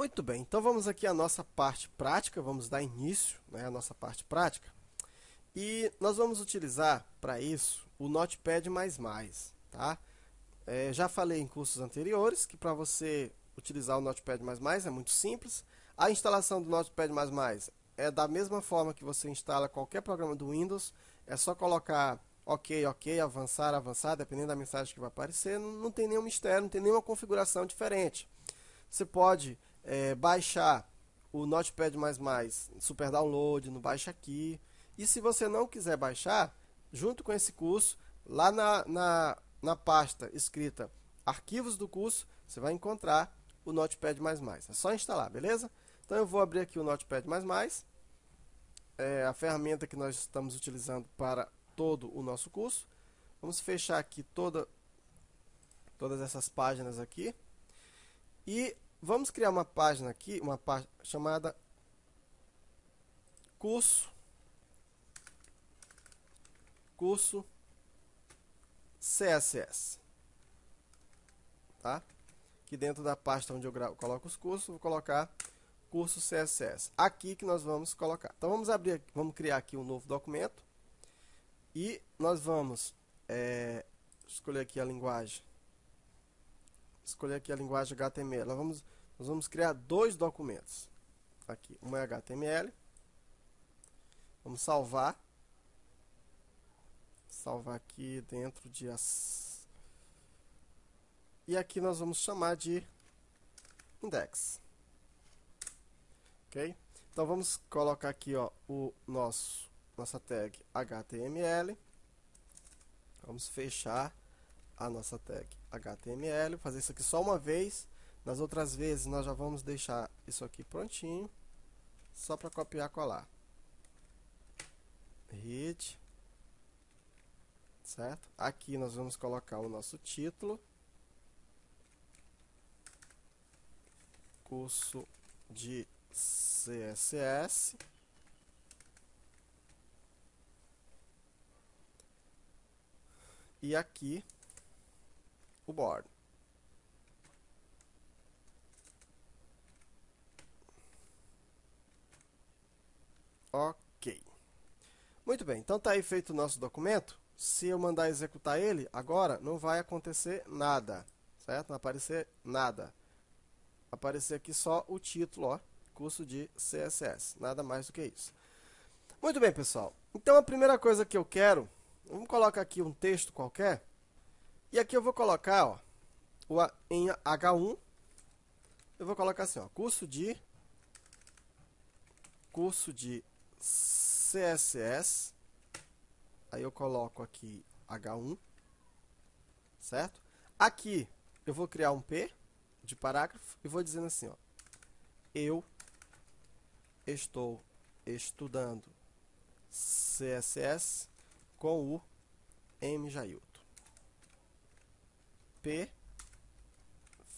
Muito bem, então vamos aqui à nossa parte prática, vamos dar início né, à nossa parte prática. E nós vamos utilizar para isso o Notepad++, tá? É, já falei em cursos anteriores que para você utilizar o Notepad++ é muito simples. A instalação do Notepad++ é da mesma forma que você instala qualquer programa do Windows, é só colocar ok, ok, avançar, avançar, dependendo da mensagem que vai aparecer, não, não tem nenhum mistério, não tem nenhuma configuração diferente. Você pode é, baixar o Notepad++ super download, no baixa aqui. E se você não quiser baixar, junto com esse curso, lá na, na, na pasta escrita arquivos do curso, você vai encontrar o Notepad++. É só instalar, beleza? Então eu vou abrir aqui o Notepad++, é a ferramenta que nós estamos utilizando para todo o nosso curso. Vamos fechar aqui toda, todas essas páginas aqui. E Vamos criar uma página aqui, uma página chamada curso curso CSS. Tá? Aqui dentro da pasta onde eu coloco os cursos, vou colocar curso CSS. Aqui que nós vamos colocar. Então vamos abrir, vamos criar aqui um novo documento e nós vamos é, escolher aqui a linguagem escolher aqui a linguagem HTML. Nós vamos, nós vamos criar dois documentos. Aqui, um é HTML. Vamos salvar. Salvar aqui dentro de as... E aqui nós vamos chamar de index. Ok? Então vamos colocar aqui ó, o nosso, nossa tag HTML. Vamos fechar a nossa tag HTML, fazer isso aqui só uma vez. Nas outras vezes nós já vamos deixar isso aqui prontinho, só para copiar e colar. Hit, certo? Aqui nós vamos colocar o nosso título, curso de CSS. E aqui o board. Ok. Muito bem, então está aí feito o nosso documento. Se eu mandar executar ele, agora não vai acontecer nada, certo? Não aparecer nada. Aparecer aqui só o título, ó, curso de CSS, nada mais do que isso. Muito bem, pessoal. Então a primeira coisa que eu quero, vamos colocar aqui um texto qualquer, e aqui eu vou colocar, ó, em H1, eu vou colocar assim, ó, curso de curso de CSS. Aí eu coloco aqui H1, certo? Aqui eu vou criar um P de parágrafo e vou dizendo assim, ó, eu estou estudando CSS com o M P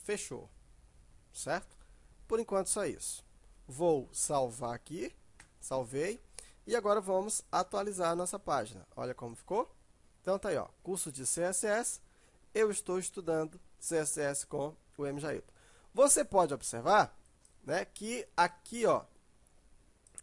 fechou, certo? Por enquanto só isso. Vou salvar aqui, salvei, e agora vamos atualizar nossa página. Olha como ficou. Então tá aí, ó, curso de CSS, eu estou estudando CSS com o MJY. Você pode observar né, que aqui ó,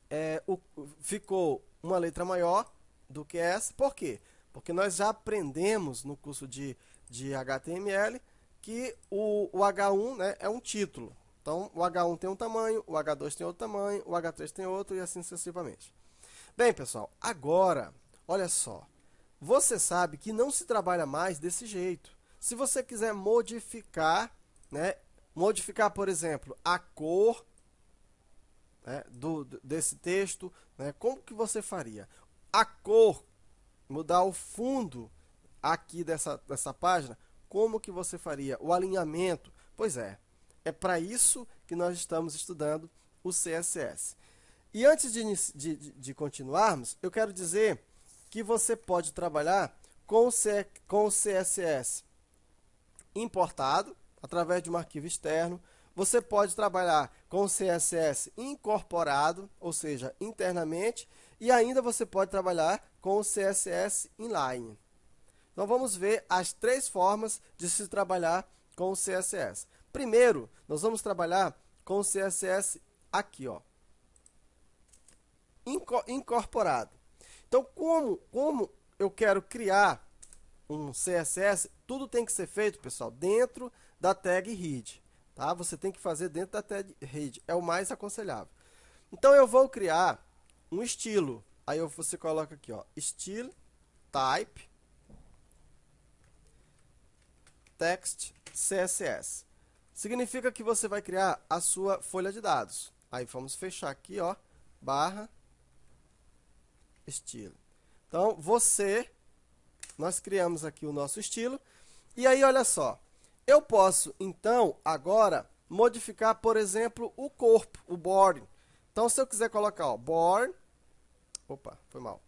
é, o, ficou uma letra maior do que essa. Por quê? Porque nós já aprendemos no curso de de HTML que o, o H1 né, é um título. Então, o H1 tem um tamanho, o H2 tem outro tamanho, o H3 tem outro e assim sucessivamente. Bem, pessoal, agora, olha só. Você sabe que não se trabalha mais desse jeito. Se você quiser modificar, né, modificar, por exemplo, a cor né, do, desse texto, né, como que você faria? A cor, mudar o fundo aqui dessa, dessa página, como que você faria o alinhamento. Pois é, é para isso que nós estamos estudando o CSS. E antes de, de, de continuarmos, eu quero dizer que você pode trabalhar com o, C, com o CSS importado, através de um arquivo externo. Você pode trabalhar com o CSS incorporado, ou seja, internamente, e ainda você pode trabalhar com o CSS inline. Então vamos ver as três formas de se trabalhar com o CSS. Primeiro, nós vamos trabalhar com o CSS aqui, ó, incorporado. Então, como, como eu quero criar um CSS, tudo tem que ser feito, pessoal, dentro da tag read. Tá? Você tem que fazer dentro da tag read, é o mais aconselhável. Então, eu vou criar um estilo. Aí você coloca aqui, ó, estilo, type, text CSS. Significa que você vai criar a sua folha de dados. Aí vamos fechar aqui, ó, barra estilo. Então, você nós criamos aqui o nosso estilo. E aí, olha só. Eu posso, então, agora, modificar, por exemplo, o corpo, o body. Então, se eu quiser colocar, ó, born... Opa, foi mal.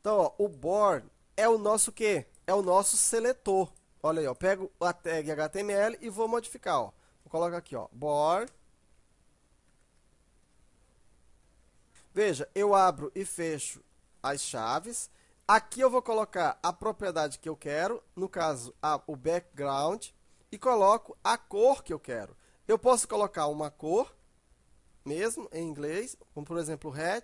Então, ó, o born é o nosso quê? É o nosso seletor. Olha aí, ó, pego a tag HTML e vou modificar, ó. Vou colocar aqui, ó, bor. Veja, eu abro e fecho as chaves. Aqui eu vou colocar a propriedade que eu quero, no caso, a, o background, e coloco a cor que eu quero. Eu posso colocar uma cor, mesmo, em inglês, como por exemplo, red.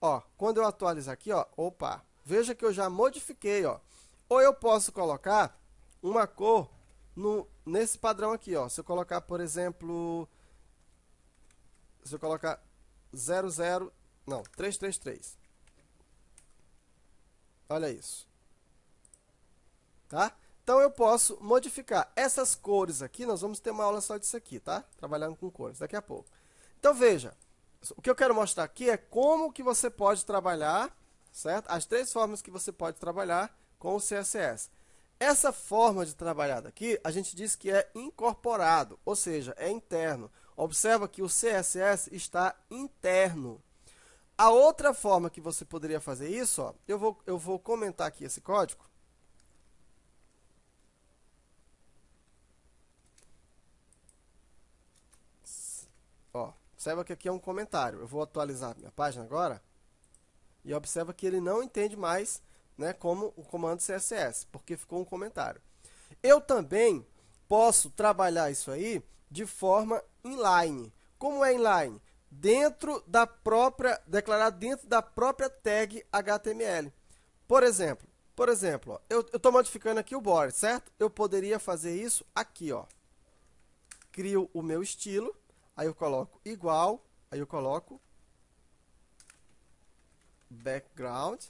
Ó, quando eu atualizo aqui, ó, opa, Veja que eu já modifiquei, ó. Ou eu posso colocar uma cor no, nesse padrão aqui, ó. Se eu colocar, por exemplo, se eu colocar 00, não, 333. Olha isso. Tá? Então eu posso modificar essas cores aqui, nós vamos ter uma aula só disso aqui, tá? Trabalhando com cores daqui a pouco. Então veja, o que eu quero mostrar aqui é como que você pode trabalhar certo? As três formas que você pode trabalhar com o CSS. Essa forma de trabalhar daqui, a gente diz que é incorporado, ou seja, é interno. Observa que o CSS está interno. A outra forma que você poderia fazer isso, ó, eu, vou, eu vou comentar aqui esse código. Ó, observa que aqui é um comentário. Eu vou atualizar minha página agora. E observa que ele não entende mais né, como o comando CSS, porque ficou um comentário. Eu também posso trabalhar isso aí de forma inline. Como é inline? Dentro da própria, declarar dentro da própria tag HTML. Por exemplo, por exemplo, ó, eu estou modificando aqui o body, certo? Eu poderia fazer isso aqui, ó. Crio o meu estilo, aí eu coloco igual, aí eu coloco background,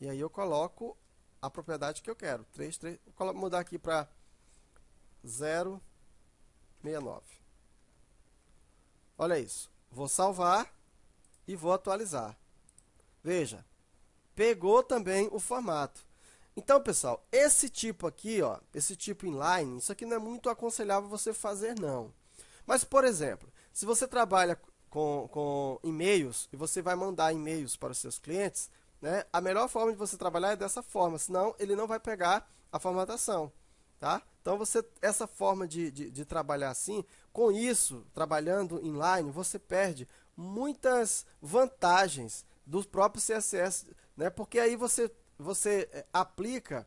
e aí eu coloco a propriedade que eu quero. 3, 3, vou mudar aqui para 069. Olha isso. Vou salvar e vou atualizar. Veja, pegou também o formato. Então, pessoal, esse tipo aqui, ó, esse tipo inline, isso aqui não é muito aconselhável você fazer, não. Mas, por exemplo, se você trabalha com, com e-mails e você vai mandar e-mails para os seus clientes, né? A melhor forma de você trabalhar é dessa forma, senão ele não vai pegar a formatação, tá? Então você essa forma de, de, de trabalhar assim, com isso trabalhando inline, você perde muitas vantagens do próprio CSS, né? Porque aí você você é, aplica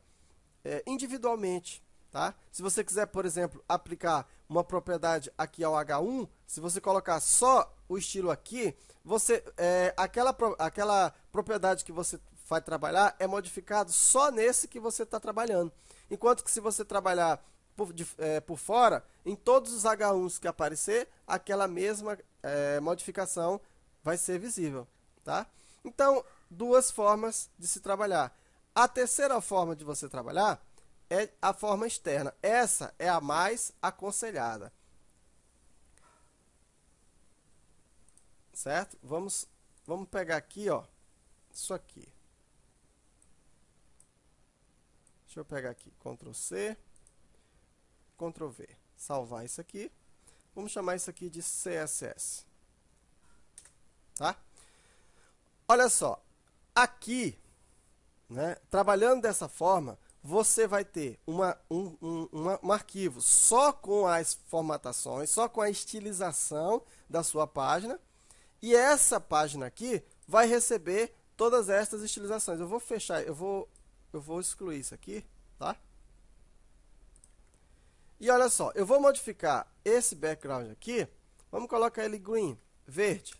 é, individualmente, tá? Se você quiser, por exemplo, aplicar uma propriedade aqui ao H1, se você colocar só o estilo aqui, você é, aquela, aquela propriedade que você vai trabalhar é modificado só nesse que você está trabalhando. Enquanto que se você trabalhar por, de, é, por fora, em todos os H1s que aparecer, aquela mesma é, modificação vai ser visível. Tá? Então, duas formas de se trabalhar. A terceira forma de você trabalhar é a forma externa. Essa é a mais aconselhada. certo? Vamos, vamos pegar aqui, ó, isso aqui. Deixa eu pegar aqui, Ctrl C, Ctrl V. Salvar isso aqui. Vamos chamar isso aqui de CSS. Tá? Olha só, aqui, né, trabalhando dessa forma, você vai ter uma, um, um, um arquivo só com as formatações, só com a estilização da sua página, e essa página aqui vai receber todas estas estilizações. Eu vou fechar, eu vou, eu vou excluir isso aqui, tá? E olha só, eu vou modificar esse background aqui. Vamos colocar ele green, verde.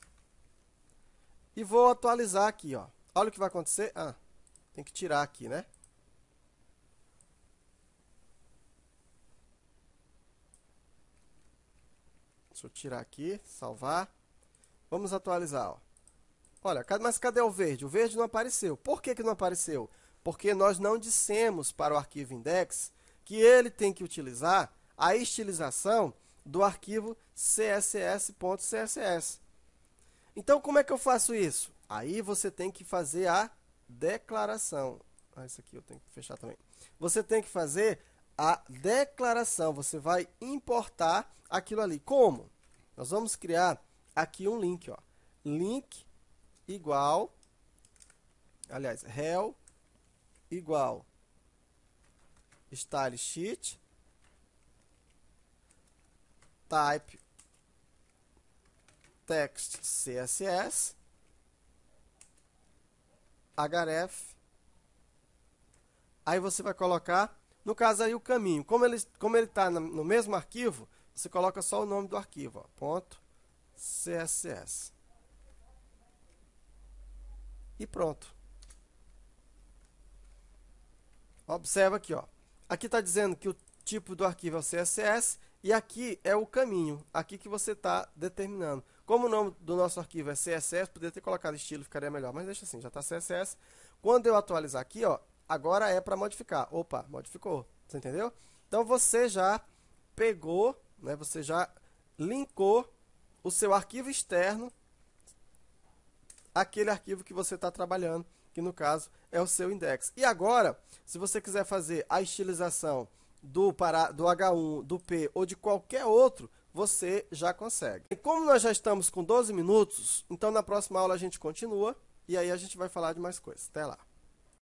E vou atualizar aqui, ó. Olha o que vai acontecer. Ah, tem que tirar aqui, né? Deixa eu tirar aqui, salvar. Vamos atualizar. Ó. Olha, mas cadê o verde? O verde não apareceu. Por que, que não apareceu? Porque nós não dissemos para o arquivo index que ele tem que utilizar a estilização do arquivo css.css. Então, como é que eu faço isso? Aí você tem que fazer a declaração. Ah, isso aqui eu tenho que fechar também. Você tem que fazer a declaração. Você vai importar aquilo ali. Como? Nós vamos criar aqui um link, ó. Link igual, aliás, rel igual style sheet type text CSS href. Aí você vai colocar, no caso aí o caminho. Como ele como ele está no mesmo arquivo, você coloca só o nome do arquivo, ó, ponto CSS. E pronto. Observa aqui, ó. Aqui está dizendo que o tipo do arquivo é o CSS e aqui é o caminho, aqui que você está determinando. Como o nome do nosso arquivo é CSS, poderia ter colocado estilo, ficaria melhor, mas deixa assim, já está CSS. Quando eu atualizar aqui, ó, agora é para modificar. Opa, modificou, você entendeu? Então você já pegou, né, você já linkou o seu arquivo externo, aquele arquivo que você está trabalhando, que no caso é o seu index. E agora, se você quiser fazer a estilização do, para, do H1, do P ou de qualquer outro, você já consegue. E como nós já estamos com 12 minutos, então na próxima aula a gente continua e aí a gente vai falar de mais coisas. Até lá!